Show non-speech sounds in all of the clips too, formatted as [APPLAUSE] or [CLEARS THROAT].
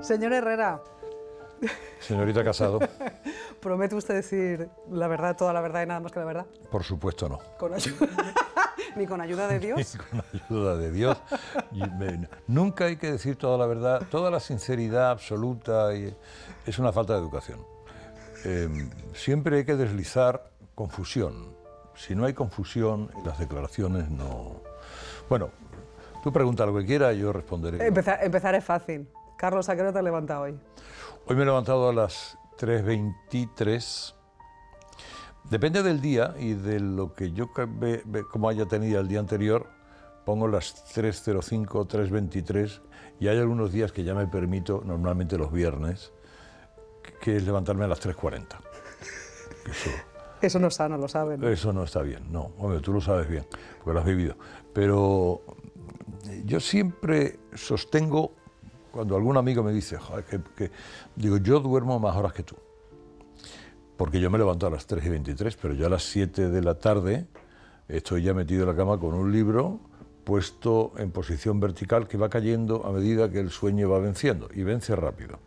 Señor Herrera. Señorita Casado. [LAUGHS] ¿Promete usted decir la verdad, toda la verdad y nada más que la verdad? Por supuesto no. [LAUGHS] ¿Ni con ayuda de Dios? Ni con ayuda de Dios. nunca hay que decir toda la verdad. Toda la sinceridad absoluta y, es una falta de educación. Em, siempre hay que deslizar confusión. Si no hay confusión, las declaraciones no... Bueno, tú pregunta lo que quieras, yo responderé. empezar es fácil. Carlos, ¿a qué hora te has levantado hoy? Hoy me he levantado a las 3.23. Depende del día y de lo que yo, como haya tenido el día anterior, pongo las 3.05, 3.23 y hay algunos días que ya me permito, normalmente los viernes, que es levantarme a las 3.40. [LAUGHS] Eso, no está, no lo saben. Eso no está bien, no. Hombre, tú lo sabes bien, porque lo has vivido. Pero eh, yo siempre sostengo cuando algún amigo me dice, digo, yo duermo más horas que tú, porque yo me levanto a las 3 y 23, pero yo a las 7 de la tarde estoy ya metido en la cama con un libro puesto en posición vertical que va cayendo a medida que el sueño va venciendo y vence rápido.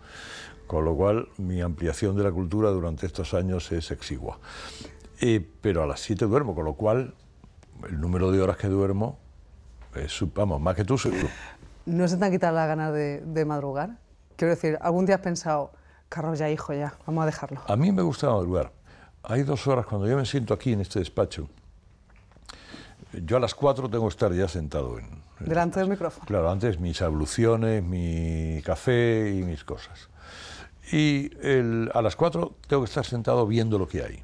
Con lo cual mi ampliación de la cultura durante estos años es exigua. Eh, pero a las 7 duermo, con lo cual el número de horas que duermo es, vamos, más que tú soy tú. ¿No se te han quitado las ganas de, madrugar? Quiero decir, ¿algún día has pensado, carro ya hijo, ya, vamos a dejarlo? A mí me gusta madrugar. Hay dos horas cuando yo me siento aquí en este despacho. Yo a las cuatro tengo que estar ya sentado en... Delante del micrófono. Claro, antes mis abluciones, mi café y mis cosas. Y a las cuatro tengo que estar sentado viendo lo que hay.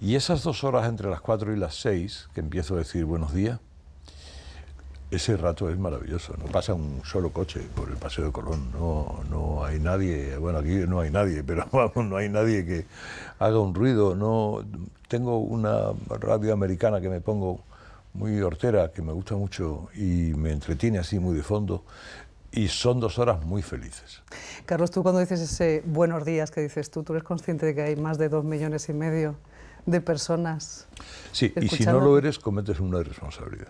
Y esas dos horas entre las cuatro y las seis, que empiezo a decir buenos días, ese rato es maravilloso. No pasa un solo coche por el Paseo de Colón. No, no hay nadie. Bueno, aquí no hay nadie, [LAUGHS] pero vamos, no hay nadie que haga un ruido. No, tengo una radio americana que me pongo muy hortera, que me gusta mucho y me entretiene así muy de fondo. Y son dos horas muy felices. Carlos, tú cuando dices ese buenos días que dices tú, tú eres consciente de que hay más de dos millones y medio de personas. Sí, y si no lo eres, cometes una irresponsabilidad.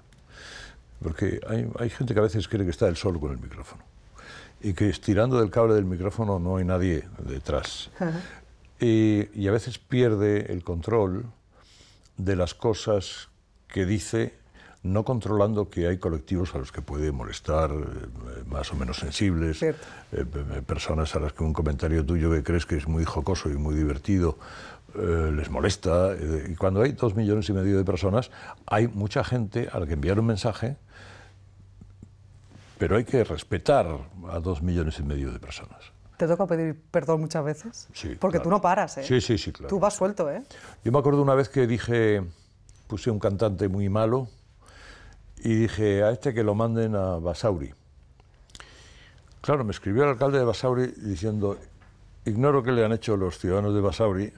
Porque hay, hay gente que a veces cree que está el sol con el micrófono y que estirando del cable del micrófono no hay nadie detrás. Y, a veces pierde el control de las cosas que dice, no controlando que hay colectivos a los que puede molestar, eh, más o menos sensibles, eh, personas a las que un comentario tuyo que crees que es muy jocoso y muy divertido eh, les molesta. Eh, y cuando hay dos millones y medio de personas, hay mucha gente a la que enviar un mensaje, pero hay que respetar a dos millones y medio de personas. ¿Te toca pedir perdón muchas veces? Sí. Porque tú no paras, ¿eh? Sí, sí, sí, claro. Tú vas suelto, ¿eh? Yo me acuerdo una vez que dije, puse un cantante muy malo y dije a este que lo manden a Basauri. Claro, me escribió el alcalde de Basauri diciendo, ignoro que le han hecho los ciudadanos de Basauri,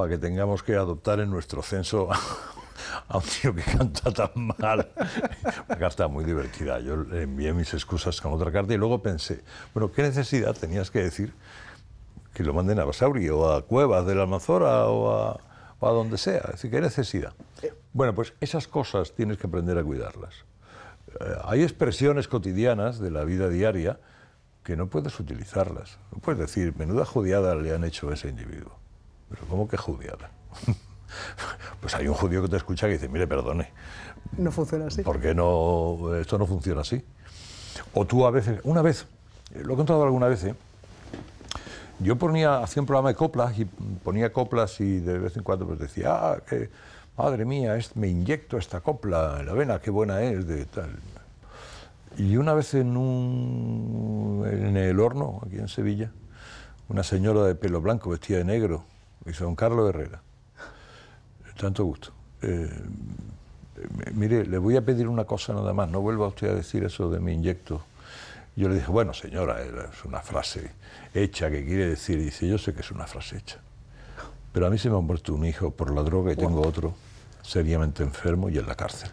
para que tengamos que adoptar en nuestro censo [LAUGHS] a un tío que canta tan mal. [LAUGHS] Una carta muy divertida. Yo le envié mis excusas con otra carta y luego pensé, bueno, ¿qué necesidad tenías que decir que lo manden a Basauri o a Cuevas de la o a, donde sea? Es decir, ¿qué necesidad? Bueno, pues esas cosas tienes que aprender a cuidarlas. Eh, hay expresiones cotidianas de la vida diaria que no puedes utilizarlas. No puedes decir, menuda jodiada le han hecho a ese individuo. Pero ¿cómo que judiar? [LAUGHS] pues hay un judío que te escucha que dice, mire, perdone. No funciona así. ...porque no? Esto no funciona así. O tú a veces, una vez, eh, lo he contado alguna vez, ¿eh? yo ponía, hacía un programa de coplas y ponía coplas y de vez en cuando pues decía, ah, que, madre mía, me inyecto esta copla en la vena, qué buena es, de tal. Y una vez en, un, en el horno, aquí en Sevilla, una señora de pelo blanco, vestida de negro, Dice, don Carlos Herrera. Tanto gusto. Eh, mire, le voy a pedir una cosa nada más, no vuelva usted a decir eso de mi inyecto. Yo le dije, bueno, señora, eh, es una frase hecha que quiere decir, y dice, yo sé que es una frase hecha, pero a mí se me ha muerto un hijo por la droga y tengo otro seriamente enfermo y en la cárcel.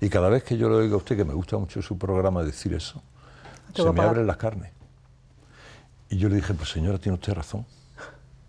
Y cada vez que yo le digo a usted, que me gusta mucho su programa, decir eso, se me abren las carnes. Y yo le dije, pues señora, tiene usted razón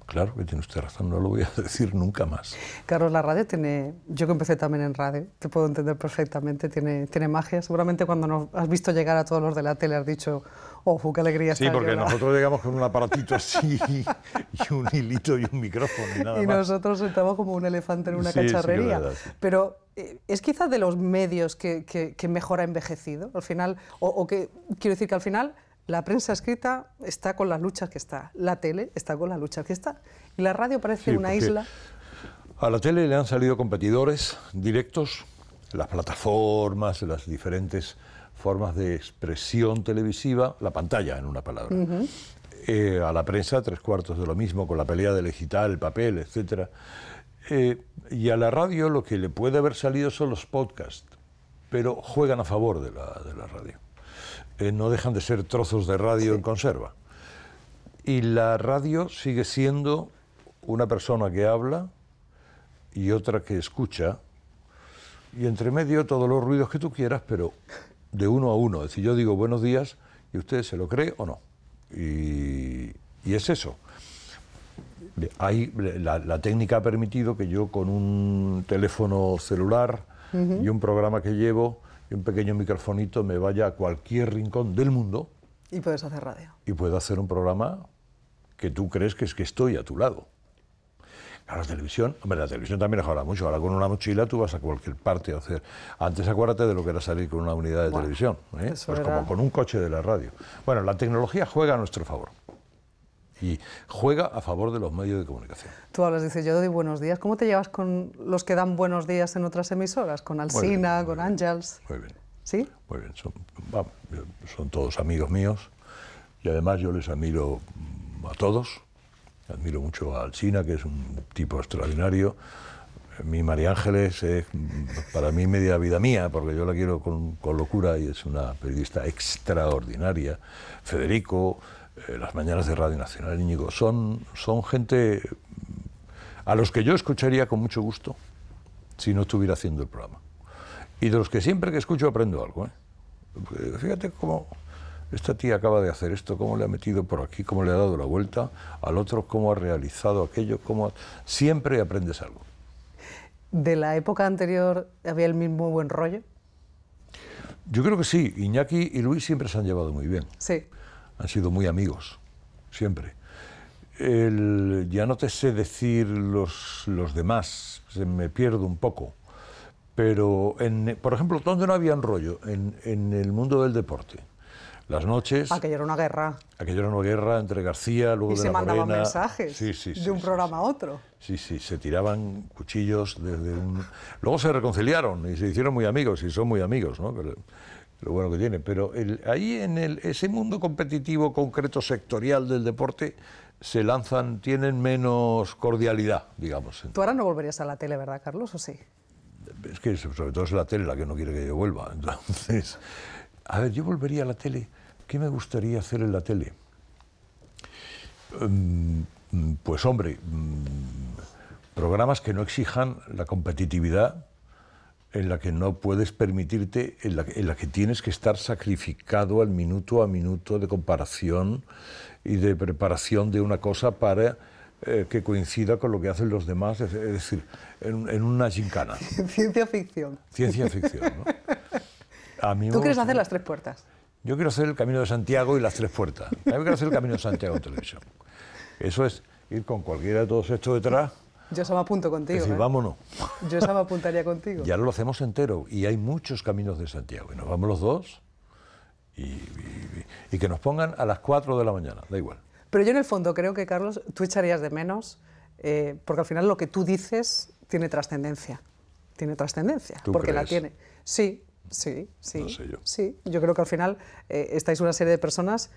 claro que tiene usted razón, no lo voy a [LAUGHS] decir nunca más. Carlos, la radio tiene, yo que empecé también en radio, te puedo entender perfectamente, tiene, tiene magia. Seguramente cuando nos has visto llegar a todos los de la tele has dicho, oh, qué alegría. Sí, porque nosotros llegamos con un aparatito [LAUGHS] así y un hilito y un micrófono y nada más. Y nosotros estamos como un elefante en una cacharrería. Pero eh, es quizás de los medios que, mejor ha envejecido, al final, o, o que quiero decir que al final la prensa escrita está con las luchas que está, la tele está con las luchas que está, y la radio parece una isla. A la tele le han salido competidores directos, las plataformas, las diferentes formas de expresión televisiva, la pantalla, en una palabra. Eh, a la prensa, tres cuartos de lo mismo, con la pelea del digital, el papel, etc. Eh, y a la radio lo que le puede haber salido son los podcasts, pero juegan a favor de la radio. Eh, no dejan de ser trozos de radio en conserva. Y la radio sigue siendo una persona que habla y otra que escucha, y entre medio todos los ruidos que tú quieras, pero de uno a uno. Es decir, yo digo buenos días y usted se lo cree o no. Y, es eso. la, técnica ha permitido que yo con un teléfono celular y un programa que llevo y un pequeño microfonito me vaya a cualquier rincón del mundo. Y puedes hacer radio. Y puedo hacer un programa que tú crees que es que estoy a tu lado. Ahora la televisión, hombre, la televisión también ahora mucho. Ahora con una mochila tú vas a cualquier parte a hacer. Antes acuérdate de lo que era salir con una unidad de televisión. ¿eh? Pues como con un coche de la radio. Bueno, la tecnología juega a nuestro favor y juega a favor de los medios de comunicación. Tú hablas, dices, yo doy buenos días. ¿Cómo te llevas con los que dan buenos días en otras emisoras? Con Alsina, con Ángels. Muy bien. ¿Sí? Muy bien. Son, todos amigos míos y además yo les admiro a todos. Admiro mucho a Alsina, que es un tipo extraordinario mi María Ángeles es para mí media vida mía, porque yo la quiero con, locura y es una periodista extraordinaria. Federico, eh, las mañanas de Radio Nacional, Íñigo, son, son gente a los que yo escucharía con mucho gusto si no estuviera haciendo el programa. Y de los que siempre que escucho aprendo algo. ¿eh? Pues fíjate cómo esta tía acaba de hacer esto, cómo le ha metido por aquí, cómo le ha dado la vuelta al otro, cómo ha realizado aquello, cómo... Siempre aprendes algo. ¿De la época anterior había el mismo buen rollo? Yo creo que sí. Iñaki y Luis siempre se han llevado muy bien. Sí han sido muy amigos, siempre. ya no te sé decir los, demás, se me pierdo un poco. Pero, en, por ejemplo, ¿dónde no había rollo? En, en el mundo del deporte. Las noches. Aquello era una guerra. Aquello era una guerra entre García, luego y de se mandaban mensajes sí, sí, de un programa a otro. Sí, sí, se tiraban cuchillos desde un... Luego se reconciliaron y se hicieron muy amigos y son muy amigos, ¿no? lo bueno que tiene, pero ahí en ese mundo competitivo concreto sectorial del deporte se lanzan, tienen menos cordialidad, digamos. Tú ahora no volverías a la tele, ¿verdad, Carlos? ¿O sí? Es que sobre todo es la tele la que no quiere que yo vuelva. [LAUGHS] Entonces, a ver, yo volvería a la tele. ¿Qué me gustaría hacer en la tele? Mm, mm, pues hombre, mm, programas que no exijan la competitividad en la que no puedes permitirte, en la, que tienes que estar sacrificado al minuto a minuto de comparación y de preparación de una cosa para eh, que coincida con lo que hacen los demás, es, decir, en, una gincana. [LAUGHS] Ciencia ficción. Ciencia ficción, A mí ¿Tú quieres hacer las tres puertas? Yo quiero hacer el Camino de Santiago y las tres puertas. Yo quiero hacer el Camino de Santiago en televisión. Eso es ir con cualquiera de todos estos detrás yo se me apunto contigo. Es decir, ¿eh? vámonos. Yo se me apuntaría contigo. Ya lo hacemos entero y hay muchos caminos de Santiago. Y nos vamos los dos y, que nos pongan a las 4 de la mañana, da igual. Pero yo en el fondo creo que, Carlos, tú echarías de menos, eh, porque al final lo que tú dices tiene trascendencia. Tiene trascendencia, porque la tiene. Sí, sí, sí. yo. Sí, yo creo que al final eh, estáis una serie de personas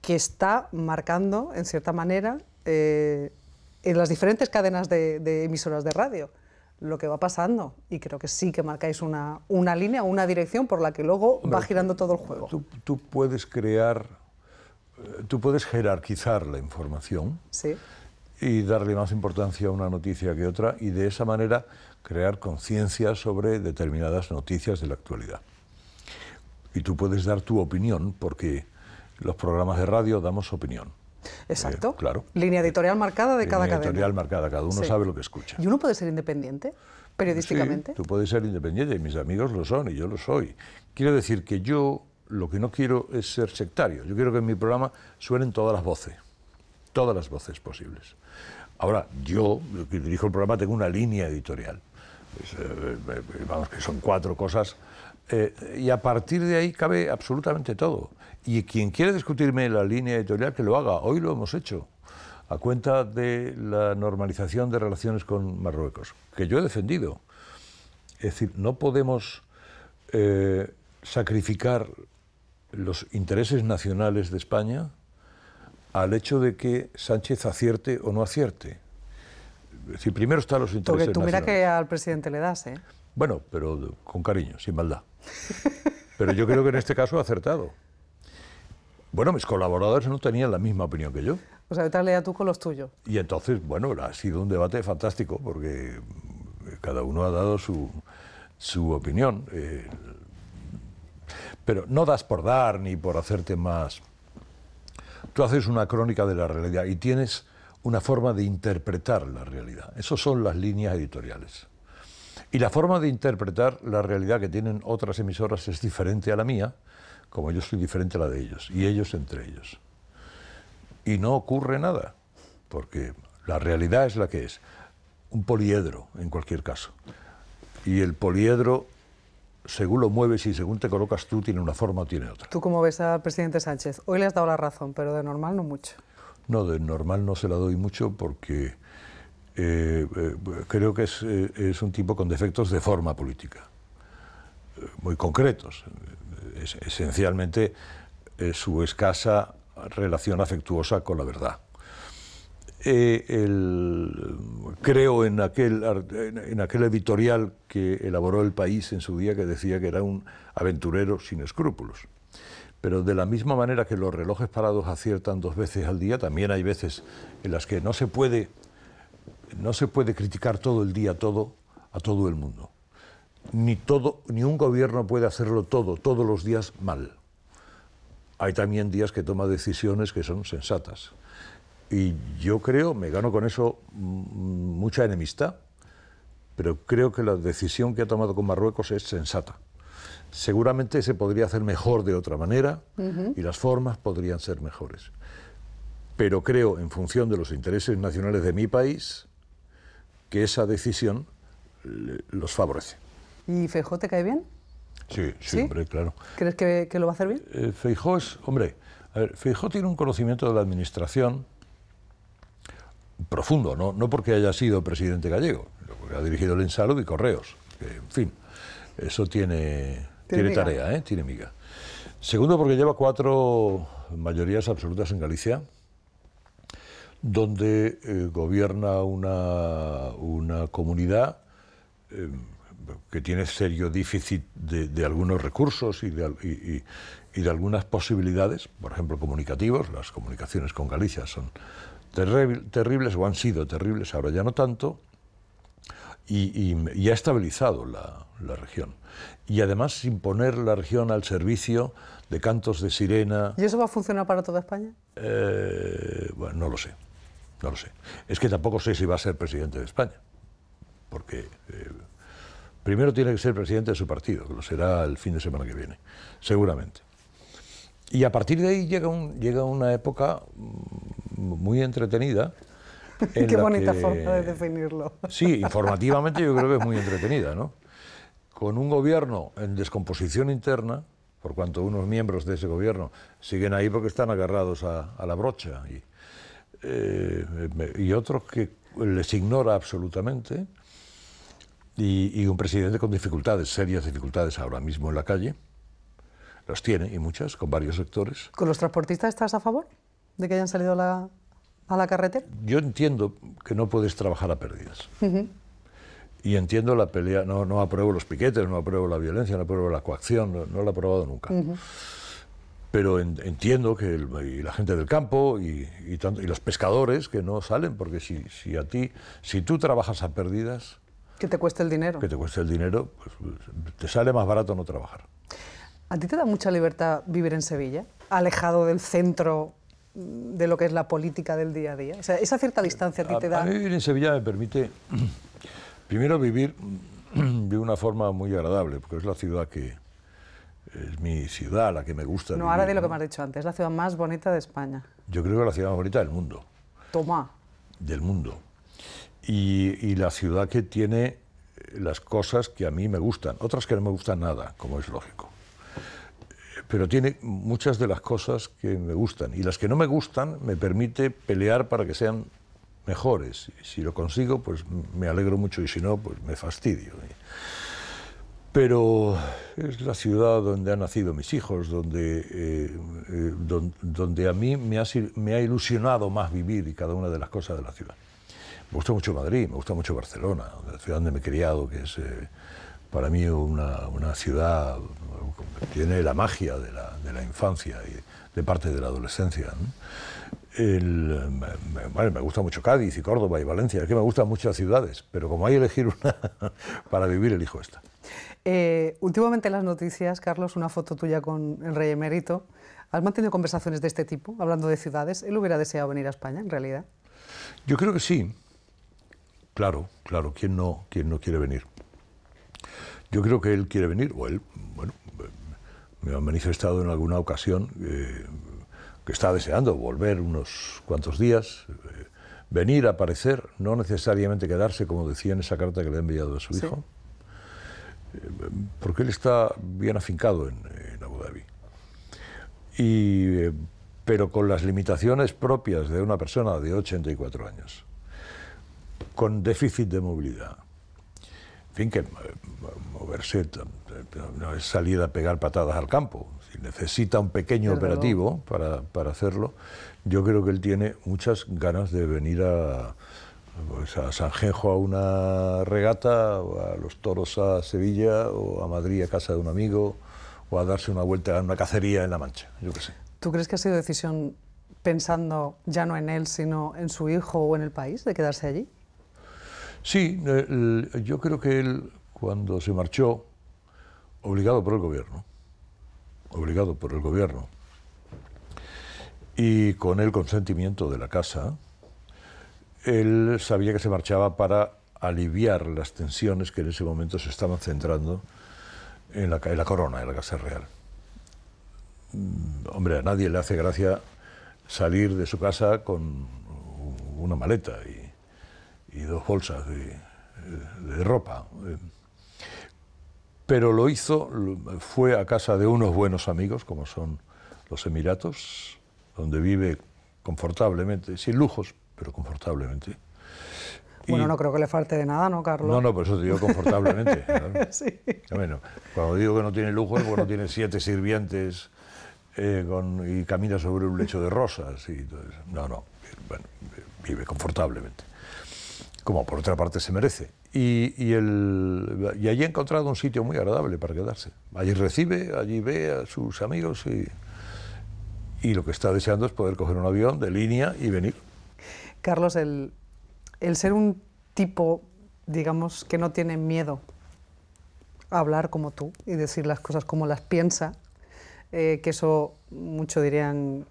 que está marcando, en cierta manera, en las diferentes cadenas de, emisoras de radio lo que va pasando y creo que sí que marcáis una, línea, una dirección por la que luego va girando todo el juego. Tú, puedes crear, eh, tú puedes jerarquizar la información y darle más importancia a una noticia que otra y de esa manera crear conciencia sobre determinadas noticias de la actualidad. Y tú puedes dar tu opinión porque los programas de radio damos opinión Exacto. Eh, claro. Línea eh, editorial marcada de cada cadena. Editorial marcada, cada uno sabe lo que escucha. ¿Y uno puede ser independiente periodísticamente? Sí, tú puedes ser independiente y mis amigos lo son y yo lo soy. Quiero decir que yo lo que no quiero es ser sectario. Yo quiero que en mi programa suenen todas las voces, todas las voces posibles. Ahora, yo, que dirijo el programa, tengo una línea editorial. Pues, eh, vamos, que son cuatro cosas. y a partir de ahí cabe absolutamente todo. Y quien quiere discutirme la línea editorial, que lo haga. Hoy lo hemos hecho, a cuenta de la normalización de relaciones con Marruecos, que yo he defendido. Es decir, no podemos eh, sacrificar los intereses nacionales de España al hecho de que Sánchez acierte o no acierte. Es decir, primero están los intereses Porque tú mira que al presidente le das, ¿eh? Bueno, pero con cariño, sin maldad. Pero yo creo que en este caso ha acertado. Bueno, mis colaboradores no tenían la misma opinión que yo. O sea, te tú con los tuyos. Y entonces, bueno, ha sido un debate fantástico porque cada uno ha dado su, opinión. Eh, pero no das por dar ni por hacerte más. Tú haces una crónica de la realidad y tienes una forma de interpretar la realidad. Esas son las líneas editoriales. Y la forma de interpretar la realidad que tienen otras emisoras es diferente a la mía, como yo soy diferente a la de ellos, y ellos entre ellos. Y no ocurre nada, porque la realidad es la que es. Un poliedro, en cualquier caso. Y el poliedro, según lo mueves y según te colocas tú, tiene una forma o tiene otra. ¿Tú cómo ves al presidente Sánchez? Hoy le has dado la razón, pero de normal no mucho. No, de normal no se la doy mucho porque eh, eh, creo que es, eh, es un tipo con defectos de forma política, muy concretos esencialmente eh, su escasa relación afectuosa con la verdad. Eh, creo en aquel, en editorial que elaboró El País en su día que decía que era un aventurero sin escrúpulos. Pero de la misma manera que los relojes parados aciertan dos veces al día, también hay veces en las que no se puede, no se puede criticar todo el día todo a todo el mundo ni, todo, ni un gobierno puede hacerlo todo, todos los días mal. Hay también días que toma decisiones que son sensatas. Y yo creo, me gano con eso mm, mucha enemistad, pero creo que la decisión que ha tomado con Marruecos es sensata. Seguramente se podría hacer mejor de otra manera y las formas podrían ser mejores. Pero creo, en función de los intereses nacionales de mi país, que esa decisión los favorece. ¿Y Feijó te cae bien? Sí, sí, hombre, claro. ¿Crees que, lo va a hacer bien? Eh, es, hombre, a ver, Feijó tiene un conocimiento de la administración profundo, no, no porque haya sido presidente gallego, porque ha dirigido el ensalud y correos. en fin, eso tiene, tiene, tarea, ¿eh? tiene miga. Segundo, porque lleva cuatro mayorías absolutas en Galicia, donde eh, gobierna una, comunidad em, que tiene serio déficit de, algunos recursos y de, algunas posibilidades, por ejemplo, comunicativos, las comunicaciones con Galicia son terribles o han sido terribles, ahora ya no tanto, y, ha estabilizado la, región. Y además sin poner la región al servicio de cantos de sirena. ¿Y eso va a funcionar para toda España? Eh, bueno, no lo sé, no lo sé. Es que tampoco sé si va a ser presidente de España porque eh, Primero tiene que ser presidente de su partido, que lo será el fin de semana que viene, seguramente. Y a partir de ahí llega, una época mm, muy entretenida. [LAUGHS] Qué bonita forma de definirlo. Sí, informativamente yo creo que es muy entretenida, ¿no? Con un gobierno en descomposición interna, por cuanto unos miembros de ese gobierno siguen ahí porque están agarrados a, la brocha, y, eh, y otros que les ignora absolutamente, y, un presidente con dificultades, serias dificultades ahora mismo en la calle. Los tiene, y muchas, con varios sectores. ¿Con los transportistas estás a favor de que hayan salido a la, carretera? Yo entiendo que no puedes trabajar a pérdidas. Y entiendo la pelea, no, no apruebo los piquetes, no apruebo la violencia, no apruebo la coacción, no, lo la he aprobado nunca. Pero entiendo que la gente del campo y, tanto, y, los pescadores que no salen, porque si a ti, si tú trabajas a pérdidas, que te cueste el dinero. Que te cueste el dinero, pues, pues te sale más barato no trabajar. ¿A ti te da mucha libertad vivir en Sevilla, alejado del centro de lo que es la política del día a día? O sea, esa cierta distancia a ti te da... A mí vivir en Sevilla me permite, [CLEARS THROAT] primero, vivir [CLEARS THROAT] de una forma muy agradable, porque es la ciudad que... Es mi ciudad, la que me gusta. No, ahora de lo que me has dicho antes, es la ciudad más bonita de España. Yo creo que es la ciudad más bonita del mundo. Toma. Del mundo y, la ciudad que tiene eh, las cosas que a mí me gustan, otras que no me gustan nada, como es lógico. Pero tiene muchas de las cosas que me gustan y las que no me gustan me permite pelear para que sean mejores. Si lo consigo, pues me alegro mucho y si no, pues me fastidio. Pero es la ciudad donde han nacido mis hijos, donde, eh, eh, a mí me ha, me ha ilusionado más vivir y cada una de las cosas de la ciudad. Me gusta mucho Madrid, me gusta mucho Barcelona, la ciudad donde me he criado, que es eh, para mí una, ciudad que eh, tiene la magia de la, infancia y de parte de la adolescencia. me, gusta mucho Cádiz y Córdoba y Valencia, es que me gustan muchas ciudades, pero como hay que elegir una [LAUGHS] para vivir, elijo esta. Eh, últimamente en las noticias, Carlos, una foto tuya con el rey emérito. ¿Has mantenido conversaciones de este tipo, hablando de ciudades? ¿Él hubiera deseado venir a España, en realidad? Yo creo que sí. Claro, claro, ¿quién no, quién no quiere venir? Yo creo que él quiere venir, o él, bueno, me ha manifestado en alguna ocasión eh, que está deseando volver unos cuantos días, eh, venir a aparecer, no necesariamente quedarse, como decía en esa carta que le ha enviado a su hijo, eh, porque él está bien afincado en, Abu Dhabi. pero con las limitaciones propias de una persona de 84 años con déficit de movilidad. En fin, que eh, moverse no es salir a pegar patadas al campo. Si necesita un pequeño operativo para, para, hacerlo, yo creo que él tiene muchas ganas de venir a, pues, a Sanjenjo a una regata, o a los toros a Sevilla, o a Madrid a casa de un amigo, o a darse una vuelta a una cacería en La Mancha. ¿Tú crees que ha sido decisión pensando ya no en él, sino en su hijo o en el país, de quedarse allí? Sí, eh, yo creo que él, cuando se marchó, obligado por el gobierno, obligado por el gobierno, y con el consentimiento de la casa, él sabía que se marchaba para aliviar las tensiones que en ese momento se estaban centrando en la, la corona, en la Casa Real. Mm, hombre, a nadie le hace gracia salir de su casa con una maleta y y dos bolsas de, ropa. Pero lo hizo, fue a casa de unos buenos amigos, como son los Emiratos, donde vive confortablemente, sin lujos, pero confortablemente. Bueno, no creo que le falte de nada, ¿no, Carlos? No, no, por eso te digo confortablemente. [LAUGHS] bueno, cuando digo que no tiene lujos, bueno tiene siete sirvientes eh, con, y camina sobre un lecho de rosas. Y No, no, vive confortablemente como por otra parte se merece. Y, y, allí ha encontrado un sitio muy agradable para quedarse. Allí recibe, allí ve a sus amigos y, y lo que está deseando es poder coger un avión de línea y venir. Carlos, el, el ser un tipo, digamos, que no tiene miedo a hablar como tú y decir las cosas como las piensa, eh, que eso, muchos dirían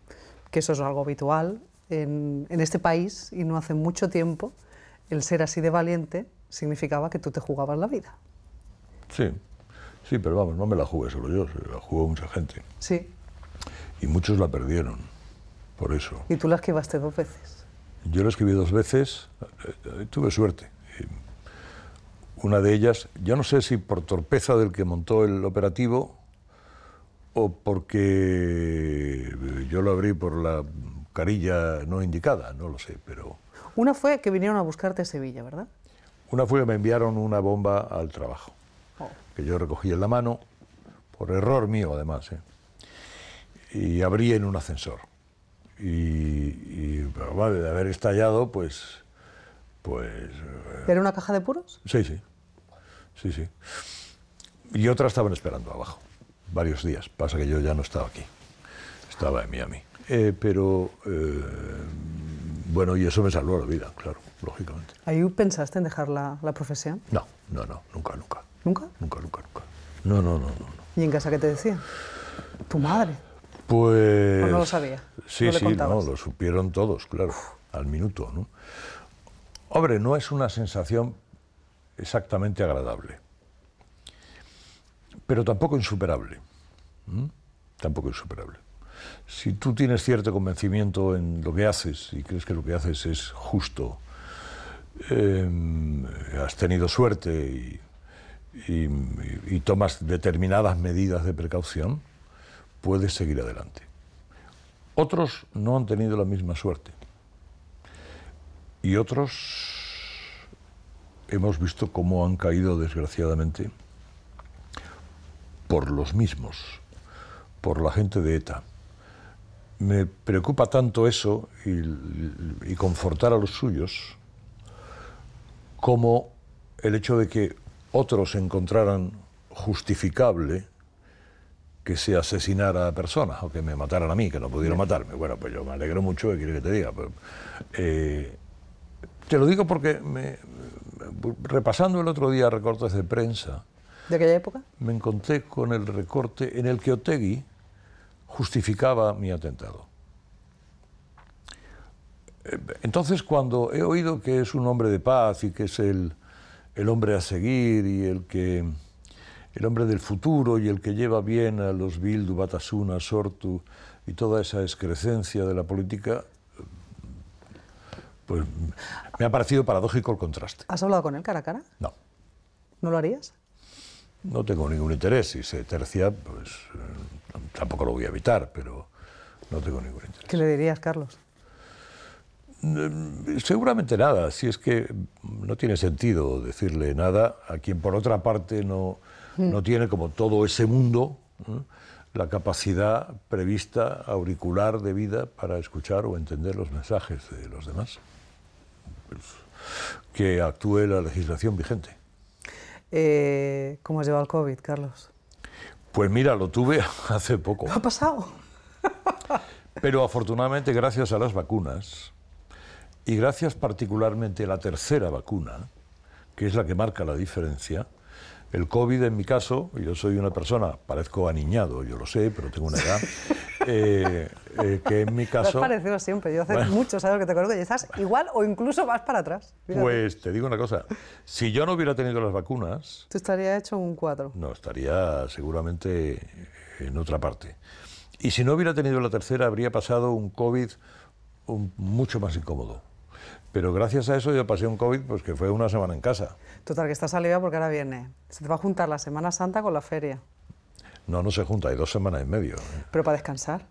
que eso es algo habitual en, en este país y no hace mucho tiempo el ser así de valiente significaba que tú te jugabas la vida. Sí, sí, pero vamos, no me la jugué solo yo, la jugó mucha gente. Sí. Y muchos la perdieron, por eso. ¿Y tú la esquivaste dos veces? Yo la escribí dos veces, eh, tuve suerte. Una de ellas, yo no sé si por torpeza del que montó el operativo o porque yo lo abrí por la carilla no indicada, no lo sé, pero... Una fue que vinieron a buscarte a Sevilla, ¿verdad? Una fue que me enviaron una bomba al trabajo, oh. que yo recogí en la mano, por error mío además, ¿eh? y abrí en un ascensor. Y, de haber estallado, pues... pues eh, ¿Era una caja de puros? Sí, sí. Sí, sí. Y otras estaban esperando abajo, varios días. Pasa que yo ya no estaba aquí, estaba en Miami. Eh, pero bueno, y eso me salvó la vida, claro, lógicamente. ¿Ahí pensaste en dejar la, profesión? No, no, no, nunca, nunca. ¿Nunca? Nunca, nunca, nunca. No, no, no, no. ¿Y en casa qué te decía? ¿Tu madre? Pues... no lo sabía? Sí, sí, no, lo supieron todos, claro, al minuto, ¿no? Hombre, no es una sensación exactamente agradable, pero tampoco insuperable. Tampoco insuperable si tú tienes cierto convencimiento en lo que haces y crees que lo que haces es justo, em, has tenido suerte y, tomas determinadas medidas de precaución, puedes seguir adelante. Otros no han tenido la misma suerte. Y otros hemos visto cómo han caído desgraciadamente por los mismos, por la gente de ETA me preocupa tanto eso y, confortar a los suyos como el hecho de que otros encontraran justificable que se asesinara a personas o que me mataran a mí, que no pudieron matarme. Bueno, pues yo me alegro mucho, y que te diga? Eh, te lo digo porque me, repasando el otro día recortes de prensa... ¿De aquella época? Me encontré con el recorte en el que Otegui justificaba mi atentado. Entonces, cuando he oído que es un hombre de paz y que es el, hombre a seguir y el que el hombre del futuro y el que lleva bien a los Bildu, Batasuna, Sortu y toda esa excrescencia de la política, pues me ha parecido paradójico el contraste. ¿Has hablado con él cara a cara? No. ¿No lo harías? No tengo ningún interés. Si se tercia, pues tampoco lo voy a evitar, pero no tengo ningún interés. ¿Qué le dirías, Carlos? Mm, seguramente nada, si es que no tiene sentido decirle nada a quien por otra parte no, mm. tiene como todo ese mundo ¿eh? la capacidad prevista auricular de vida para escuchar o entender los mensajes de los demás. Pues, que actúe la legislación vigente. Eh, ¿Cómo has llevado el COVID, Carlos? Pues mira, lo tuve [LAUGHS] hace poco. ha pasado? Pero afortunadamente, gracias a las vacunas, y gracias particularmente a la tercera vacuna, que es la que marca la diferencia, el COVID en mi caso, yo soy una persona, parezco aniñado, yo lo sé, pero tengo una edad, [LAUGHS] Eh, eh, que en mi caso... ha parecido siempre, yo hace muchos años que te conozco y estás igual o incluso vas para atrás. Pues te digo una cosa, si yo no hubiera tenido las vacunas... Tú estarías hecho un 4. No, estaría seguramente en otra parte. Y si no hubiera tenido la tercera, habría pasado un COVID mucho más incómodo. Pero gracias a eso yo pasé un COVID pues que fue una semana en casa. Total, que estás salida porque ahora viene. Se te va a juntar la Semana Santa con la feria. No, no se junta, hay dos semanas y medio. ¿eh? Pero para descansar.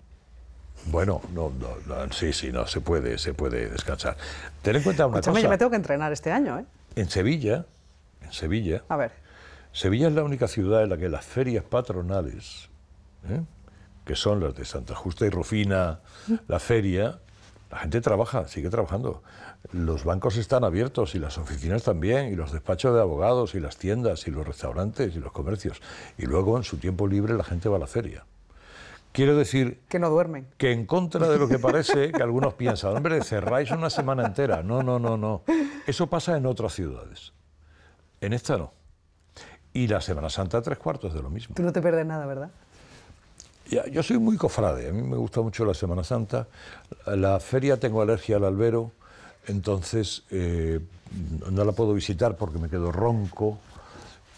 Bueno, no, no, sí, sí, no, se puede, se puede descansar. Ten en cuenta una cosa. yo me tengo que entrenar este año, ¿eh? En Sevilla, en Sevilla. A ver. Sevilla es la única ciudad en la que las ferias patronales, ¿eh? que son las de Santa Justa y Rufina, mm. la feria, la gente trabaja, sigue trabajando los bancos están abiertos y las oficinas también, y los despachos de abogados, y las tiendas, y los restaurantes, y los comercios. Y luego en su tiempo libre la gente va a la feria. Quiero decir... Que no duermen. Que en contra de lo que parece, que algunos piensan, hombre, cerráis una semana entera. No, no, no, no. Eso pasa en otras ciudades. En esta no. Y la Semana Santa tres cuartos de lo mismo. Tú no te pierdes nada, ¿verdad? yo soy muy cofrade, a mí me gusta mucho la Semana Santa. La feria tengo alergia al albero entonces, eh, no la puedo visitar porque me quedo ronco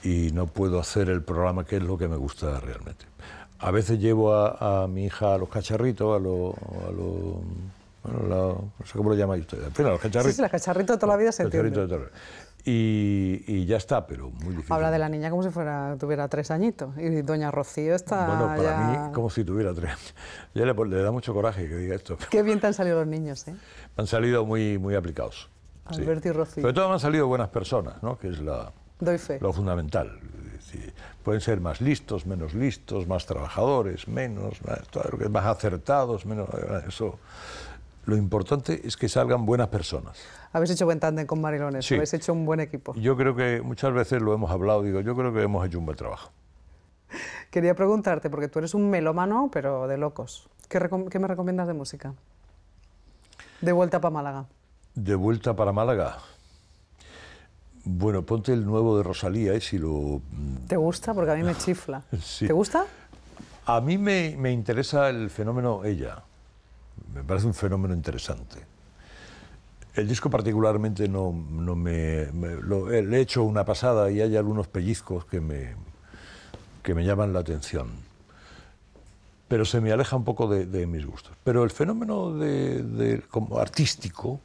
y no puedo hacer el programa que es lo que me gusta realmente. A veces llevo a, mi hija a los cacharritos, a los... A bueno, no sé cómo lo llamáis ustedes. En fin, a los cacharritos. Sí, sí, los cacharritos de toda la vida se tienen. Y, ya está, pero muy difícil. Habla de la niña como si fuera, tuviera tres añitos. Y doña Rocío está. Bueno, para mí, como si tuviera tres [LAUGHS] Ya le, da mucho coraje que diga esto. Qué bien te han salido los niños, ¿eh? han salido muy, muy aplicados. Alberto y Rocío. Sobre todo me han salido buenas personas, ¿no? Que es la, lo fundamental. pueden ser más listos, menos listos, más trabajadores, menos, más, todo lo más acertados, menos. Eso lo importante es que salgan buenas personas. Habéis hecho buen tándem con Marilones, habéis hecho un buen equipo. Yo creo que muchas veces lo hemos hablado, digo, yo creo que hemos hecho un buen trabajo. Quería preguntarte, porque tú eres un melómano, pero de locos. ¿Qué, me recomiendas de música? De vuelta para Málaga. De vuelta para Málaga. Bueno, ponte el nuevo de Rosalía, eh, si lo... Mm. ¿Te gusta? Porque a mí me [LAUGHS] chifla. ¿Te gusta? A mí me, me interesa el fenómeno ella me parece un fenómeno interesante. El disco particularmente no, me, lo, eh, he hecho una pasada y hay algunos pellizcos que me, que me llaman la atención. Pero se me aleja un poco de, mis gustos. Pero el fenómeno de, como artístico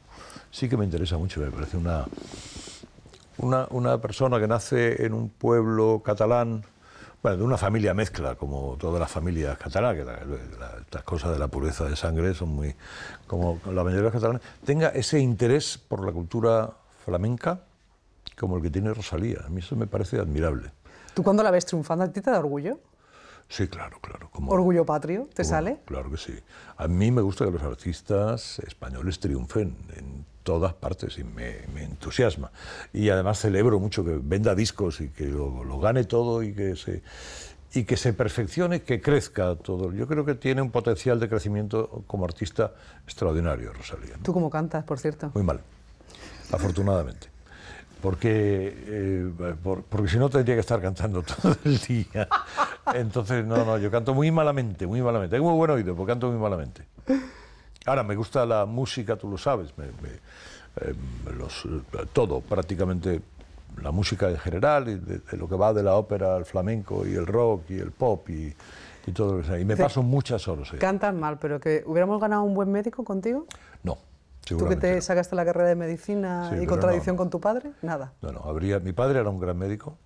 sí que me interesa mucho. Me parece una, una, una persona que nace en un pueblo catalán bueno, de una familia mezcla, como todas las familias catalanas, que estas cosas de la pureza de sangre son muy, como la mayoría de los catalanes, tenga ese interés por la cultura flamenca como el que tiene Rosalía. A mí eso me parece admirable. ¿Tú cuando la ves triunfando, a ti te da orgullo? Sí, claro, claro. ¿Orgullo patrio te sale? Claro que sí. A mí me gusta que los artistas españoles triunfen en todas partes y me, entusiasma. Y además celebro mucho que venda discos y que lo, gane todo y que, se, y que se perfeccione, que crezca todo. Yo creo que tiene un potencial de crecimiento como artista extraordinario, Rosalía. ¿Tú cómo cantas, por cierto? Muy mal, afortunadamente porque, eh, porque si no tendría que estar cantando [LAUGHS] todo el día. Entonces, no, no, yo canto muy malamente, muy malamente. Tengo muy buen oído, porque canto muy malamente. Ahora, me gusta la música, tú lo sabes, em, todo, prácticamente la música en general, de, lo que va de la ópera al flamenco y el rock y el pop y, todo lo que Y me paso muchas horas. Cantan Cantas mal, pero que hubiéramos ganado un buen médico contigo. No. ¿Tú que te sacaste la carrera de medicina y contradicción con tu padre? Nada. No, no, habría, mi padre era un gran médico,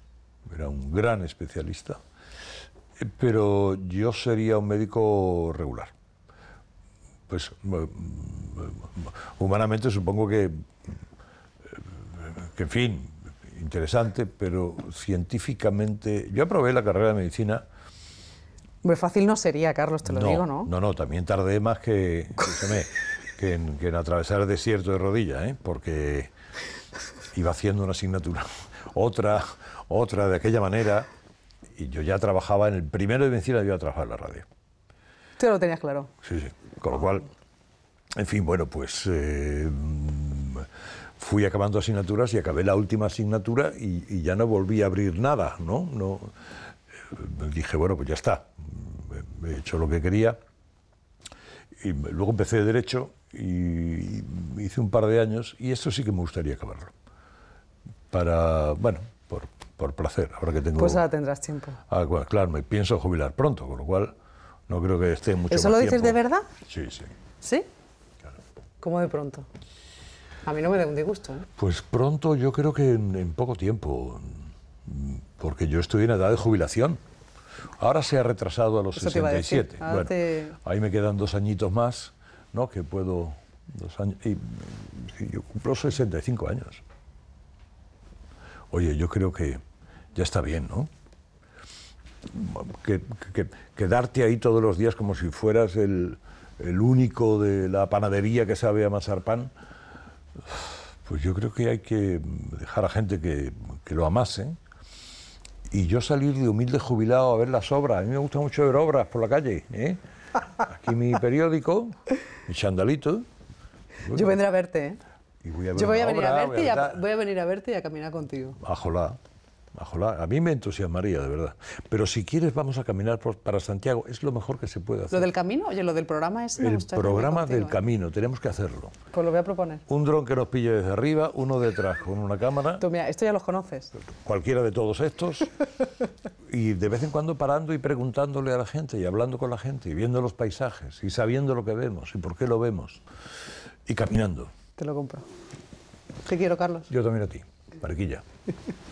era un gran especialista, eh, pero yo sería un médico regular. Pues mm, mm, mm, humanamente supongo que, que en fin, interesante, pero científicamente... Yo aprobé la carrera de medicina Muy fácil no sería, Carlos, te lo digo, ¿no? No, no, también tardé más que... [LAUGHS] que en, atravesar el desierto de rodillas, ¿eh? porque iba haciendo una asignatura, [LAUGHS] otra, otra de aquella manera, y yo ya trabajaba en el primero de vencida, iba a trabajar en la radio. Tú lo tenías claro. Sí, sí. Con lo cual, en fin, bueno, pues eh, fui acabando asignaturas y acabé la última asignatura y, ya no volví a abrir nada, ¿no? no eh, dije, bueno, pues ya está, he hecho lo que quería. Y luego empecé de derecho y hice un par de años y esto sí que me gustaría acabarlo. Para, bueno, por, por placer, ahora que tengo... Pues ahora tendrás tiempo. Ah, claro, me pienso jubilar pronto, con lo cual no creo que esté mucho ¿Eso lo dices de verdad? Sí, sí. ¿Sí? Claro. ¿Cómo de pronto? A mí no me da un disgusto. ¿eh? Pues pronto yo creo que en, poco tiempo, porque yo estoy en edad de jubilación. Ahora se ha retrasado a los 67. bueno, ahí me quedan dos añitos más no, que puedo dos años. Y, yo cumplo 65 años. Oye, yo creo que ya está bien, ¿no? Que, quedarte ahí todos los días como si fueras el, único de la panadería que sabe amasar pan, pues yo creo que hay que dejar a gente que, que lo amase. Y yo salir de humilde jubilado a ver las obras, a mí me gusta mucho ver obras por la calle, ¿eh? Aquí mi periódico, mi chandalito. Yo vendré a verte, ¿eh? Yo voy a venir a verte y a, venir a verte y a caminar contigo. Ajolá a mí me entusiasmaría, de verdad. Pero si quieres, vamos a caminar para Santiago. Es lo mejor que se puede hacer. ¿Lo del camino? Oye, lo del programa es... El programa del ¿eh? camino, tenemos que hacerlo. Pues lo voy a proponer. Un dron que nos pille desde arriba, uno detrás con una cámara. Tú, esto ya los conoces. Cualquiera de todos estos. [LAUGHS] y de vez en cuando parando y preguntándole a la gente y hablando con la gente y viendo los paisajes y sabiendo lo que vemos y por qué lo vemos. Y caminando. Te lo compro. ¿Qué quiero, Carlos. Yo también a ti. Mariquilla. [LAUGHS]